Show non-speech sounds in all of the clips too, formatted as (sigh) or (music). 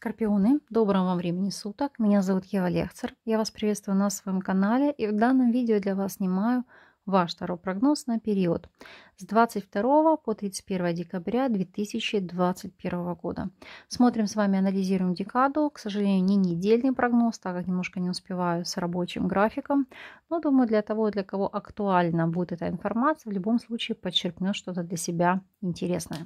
Скорпионы, доброго вам времени суток. Меня зовут Ева Лехцер. Я вас приветствую на своем канале и в данном видео для вас снимаю ваш второй прогноз на период с 22 по 31 декабря 2021 года. Смотрим с вами, анализируем декаду. К сожалению, не недельный прогноз, так как немножко не успеваю с рабочим графиком. Но думаю, для того, для кого актуальна будет эта информация, в любом случае подчеркнет что-то для себя интересное.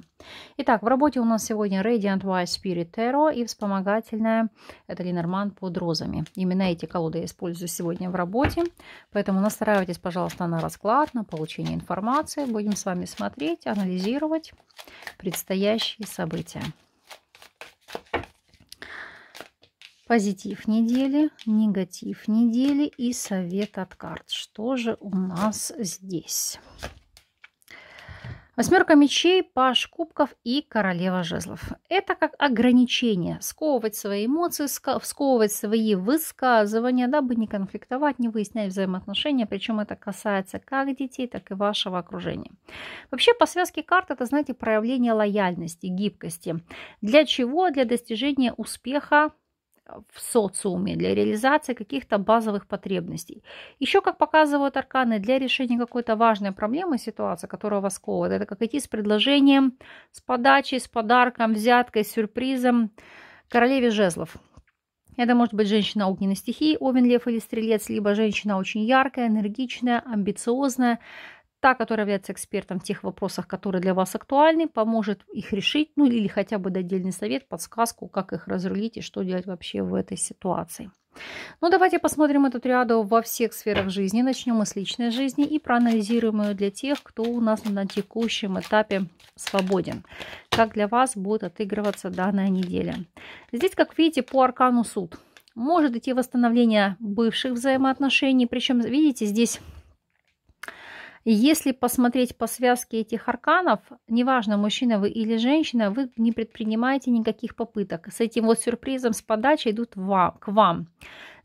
Итак, в работе у нас сегодня Radiant Wise Spirit Tarot и вспомогательная это Ленорман под розами. Именно эти колоды я использую сегодня в работе, поэтому настраивайтесь, пожалуйста, на расклад, на получение информации. Будем с с вами смотреть, анализировать предстоящие события. Позитив недели, негатив недели и совет от карт. Что же у нас здесь? Восьмерка мечей, паш кубков и королева жезлов. Это как ограничение. Сковывать свои эмоции, сковывать свои высказывания, дабы не конфликтовать, не выяснять взаимоотношения. Причем это касается как детей, так и вашего окружения. Вообще по связке карт это, знаете, проявление лояльности, гибкости. Для чего? Для достижения успеха в социуме для реализации каких-то базовых потребностей. Еще, как показывают арканы, для решения какой-то важной проблемы, ситуации, которая вас ковывает. это как идти с предложением, с подачей, с подарком, взяткой, с сюрпризом королеве жезлов. Это может быть женщина огненной стихии, овен, лев или стрелец, либо женщина очень яркая, энергичная, амбициозная, та, которая является экспертом в тех вопросах, которые для вас актуальны, поможет их решить, ну или хотя бы дать отдельный совет, подсказку, как их разрулить и что делать вообще в этой ситуации. Ну давайте посмотрим эту триаду во всех сферах жизни. Начнем мы с личной жизни и проанализируем ее для тех, кто у нас на текущем этапе свободен. Как для вас будет отыгрываться данная неделя. Здесь, как видите, по аркану суд. Может идти восстановление бывших взаимоотношений. Причем, видите, здесь если посмотреть по связке этих арканов, неважно, мужчина вы или женщина, вы не предпринимаете никаких попыток. С этим вот сюрпризом, с подачей идут вам, к вам.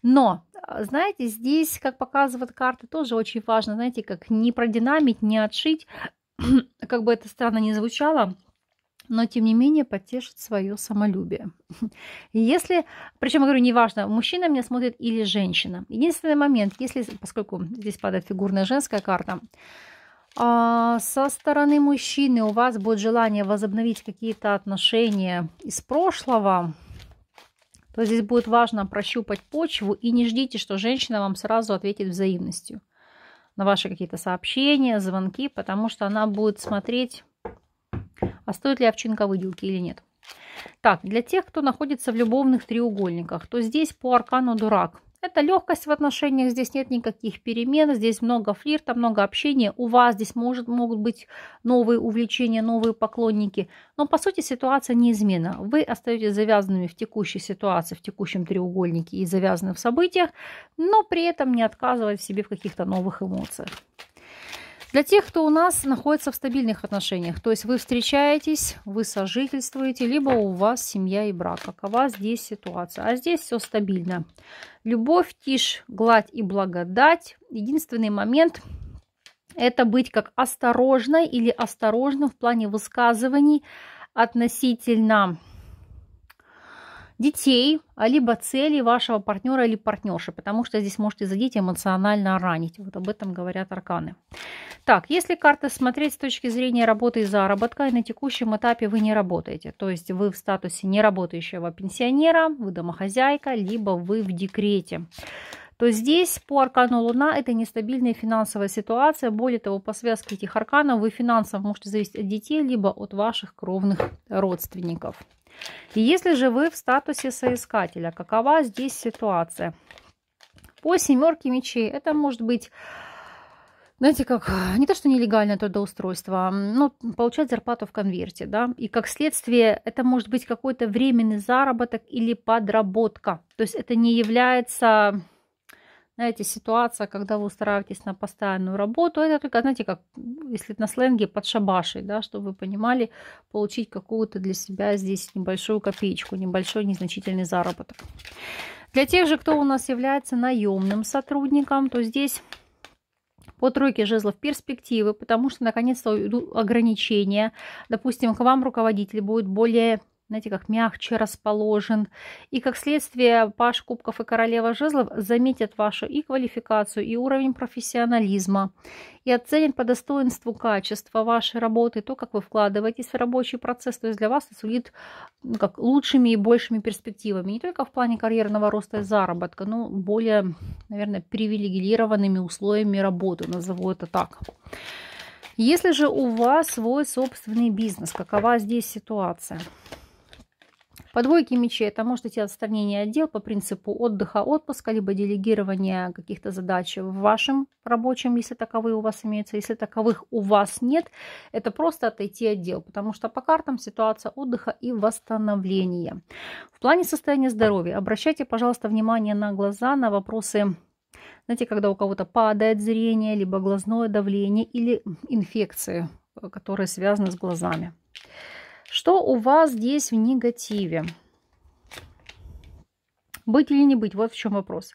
Но, э, знаете, здесь, как показывают карты, тоже очень важно, знаете, как не продинамить, не отшить, (clears throat) как бы это странно ни звучало – но тем не менее потешит свое самолюбие. (laughs) Если, причем я говорю, неважно, мужчина меня смотрит или женщина. Единственный момент, если, поскольку здесь падает фигурная женская карта, а, со стороны мужчины у вас будет желание возобновить какие-то отношения из прошлого, то здесь будет важно прощупать почву и не ждите, что женщина вам сразу ответит взаимностью на ваши какие-то сообщения, звонки, потому что она будет смотреть а стоит ли овчинка выделки или нет. Так, для тех, кто находится в любовных треугольниках, то здесь по аркану дурак. Это легкость в отношениях, здесь нет никаких перемен, здесь много флирта, много общения. У вас здесь может, могут быть новые увлечения, новые поклонники. Но по сути ситуация неизменна. Вы остаетесь завязанными в текущей ситуации, в текущем треугольнике и завязаны в событиях, но при этом не отказывая в себе в каких-то новых эмоциях. Для тех, кто у нас находится в стабильных отношениях, то есть вы встречаетесь, вы сожительствуете, либо у вас семья и брак. Какова здесь ситуация? А здесь все стабильно. Любовь, тишь, гладь и благодать. Единственный момент – это быть как осторожной или осторожным в плане высказываний относительно детей, а либо целей вашего партнера или партнерши, потому что здесь можете задеть эмоционально ранить. Вот об этом говорят арканы. Так, если карты смотреть с точки зрения работы и заработка, и на текущем этапе вы не работаете, то есть вы в статусе неработающего пенсионера, вы домохозяйка, либо вы в декрете то здесь по аркану Луна это нестабильная финансовая ситуация. Более того, по связке этих арканов вы финансово можете зависеть от детей, либо от ваших кровных родственников. И если же вы в статусе соискателя, какова здесь ситуация? По семерке мечей это может быть знаете, как а, не то, что нелегальное трудоустройство, а, но ну, получать зарплату в конверте, да, и как следствие это может быть какой-то временный заработок или подработка. То есть это не является, знаете, ситуация, когда вы устраиваетесь на постоянную работу, это только, знаете, как, если на сленге, под шабашей, да, чтобы вы понимали, получить какую-то для себя здесь небольшую копеечку, небольшой незначительный заработок. Для тех же, кто у нас является наемным сотрудником, то здесь по тройке жезлов перспективы, потому что наконец-то уйдут ограничения. Допустим, к вам руководитель будет более знаете, как мягче расположен. И как следствие, паш кубков и королева жезлов заметят вашу и квалификацию, и уровень профессионализма, и оценят по достоинству качество вашей работы, то, как вы вкладываетесь в рабочий процесс, то есть для вас это сулит ну, как, лучшими и большими перспективами, не только в плане карьерного роста и заработка, но более, наверное, привилегированными условиями работы, назову это так. Если же у вас свой собственный бизнес, какова здесь ситуация? По двойке мечей это может идти отстранение отдел по принципу отдыха, отпуска, либо делегирование каких-то задач в вашем рабочем, если таковые у вас имеются. Если таковых у вас нет, это просто отойти отдел потому что по картам ситуация отдыха и восстановления. В плане состояния здоровья обращайте, пожалуйста, внимание на глаза, на вопросы знаете, когда у кого-то падает зрение, либо глазное давление, или инфекции, э, которые связаны с глазами. Что у вас здесь в негативе? Быть или не быть, вот в чем вопрос.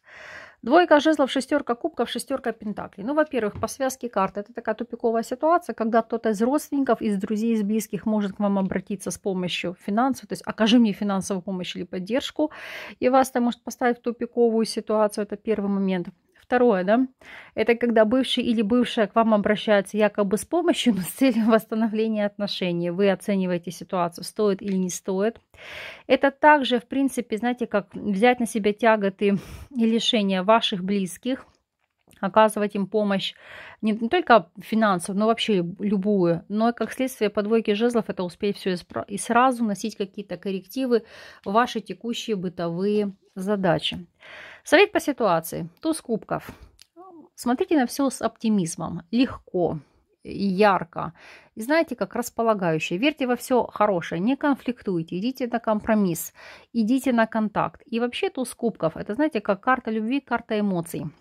Двойка жезлов, шестерка кубков, шестерка пентаклей. Ну, во-первых, по связке карт это такая тупиковая ситуация, когда кто-то из родственников, из друзей, из близких может к вам обратиться с помощью финансов, то есть окажи мне финансовую помощь или поддержку, и вас там может поставить в тупиковую ситуацию, это первый момент. Второе, да, это когда бывший или бывшая к вам обращается якобы с помощью, но с целью восстановления отношений. Вы оцениваете ситуацию, стоит или не стоит. Это также, в принципе, знаете, как взять на себя тяготы и лишения ваших близких – оказывать им помощь не, не только финансов, но вообще любую. Но как следствие подвойки жезлов это успеть все и сразу носить какие-то коррективы в ваши текущие бытовые задачи. Совет по ситуации. Туз кубков. Смотрите на все с оптимизмом. Легко, ярко. И знаете, как располагающее. Верьте во все хорошее, не конфликтуйте, идите на компромисс, идите на контакт. И вообще туз кубков, это знаете, как карта любви, карта эмоций –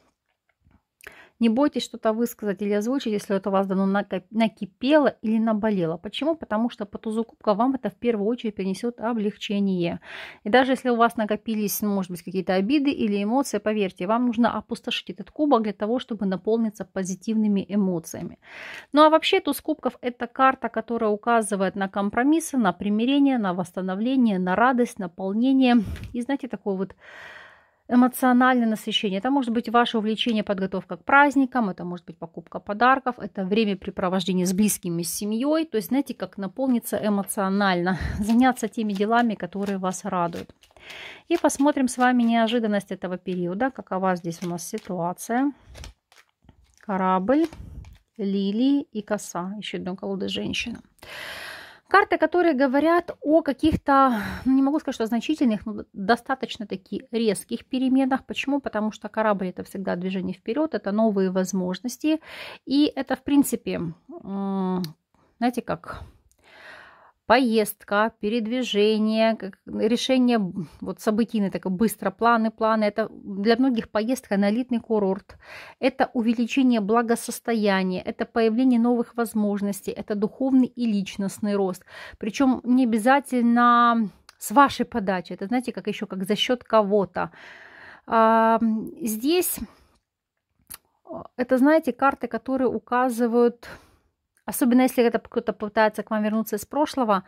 не бойтесь что-то высказать или озвучить, если это у вас давно накипело или наболело. Почему? Потому что по тузу кубка вам это в первую очередь принесет облегчение. И даже если у вас накопились, ну, может быть, какие-то обиды или эмоции, поверьте, вам нужно опустошить этот кубок для того, чтобы наполниться позитивными эмоциями. Ну а вообще туз кубков – это карта, которая указывает на компромиссы, на примирение, на восстановление, на радость, наполнение. И знаете, такой вот эмоциональное насыщение. Это может быть ваше увлечение, подготовка к праздникам, это может быть покупка подарков, это времяпрепровождение с близкими, с семьей. То есть, знаете, как наполниться эмоционально, (laughs) заняться теми делами, которые вас радуют. И посмотрим с вами неожиданность этого периода, какова здесь у нас ситуация. Корабль, лилии и коса. Еще одну колода женщина. Женщина. Карты, которые говорят о каких-то, не могу сказать, что значительных, но достаточно таки резких переменах. Почему? Потому что корабль это всегда движение вперед, это новые возможности. И это, в принципе, знаете, как поездка, передвижение, решение вот событийные, так быстро, планы, планы. Это для многих поездка на элитный курорт. Это увеличение благосостояния, это появление новых возможностей, это духовный и личностный рост. Причем не обязательно с вашей подачи. Это, знаете, как еще как за счет кого-то. А, здесь э, это, знаете, карты, которые указывают особенно если это кто-то пытается к вам вернуться из прошлого,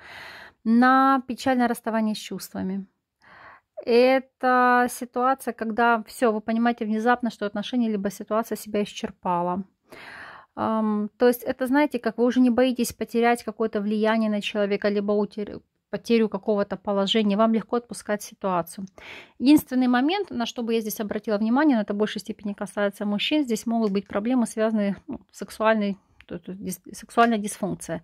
на печальное расставание с чувствами. Это ситуация, когда все, вы понимаете внезапно, что отношения либо ситуация себя исчерпала. Um, то есть это, знаете, как вы уже не боитесь потерять какое-то влияние на человека, либо утерю, потерю какого-то положения, вам легко отпускать ситуацию. Единственный момент, на что бы я здесь обратила внимание, но это в большей степени касается мужчин, здесь могут быть проблемы, связанные ну, с сексуальной сексуальная дисфункция,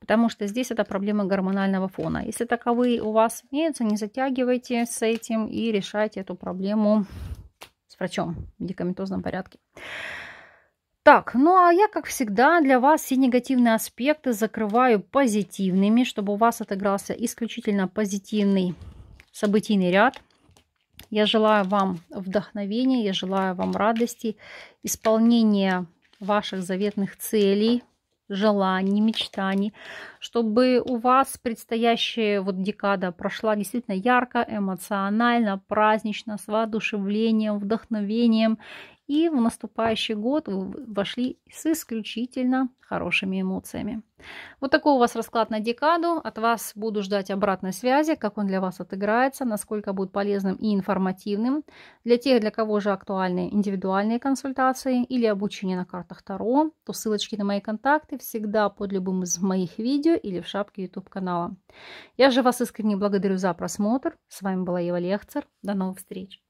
потому что здесь это проблема гормонального фона. Если таковые у вас имеются, не затягивайте с этим и решайте эту проблему с врачом в медикаментозном порядке. Так, ну а я, как всегда, для вас все негативные аспекты закрываю позитивными, чтобы у вас отыгрался исключительно позитивный событийный ряд. Я желаю вам вдохновения, я желаю вам радости, исполнения ваших заветных целей, желаний, мечтаний, чтобы у вас предстоящая вот декада прошла действительно ярко, эмоционально, празднично, с воодушевлением, вдохновением и в наступающий год вы вошли с исключительно хорошими эмоциями. Вот такой у вас расклад на декаду. От вас буду ждать обратной связи, как он для вас отыграется, насколько будет полезным и информативным. Для тех, для кого же актуальны индивидуальные консультации или обучение на картах Таро, то ссылочки на мои контакты всегда под любым из моих видео или в шапке YouTube канала. Я же вас искренне благодарю за просмотр. С вами была Ева Лехцер. До новых встреч!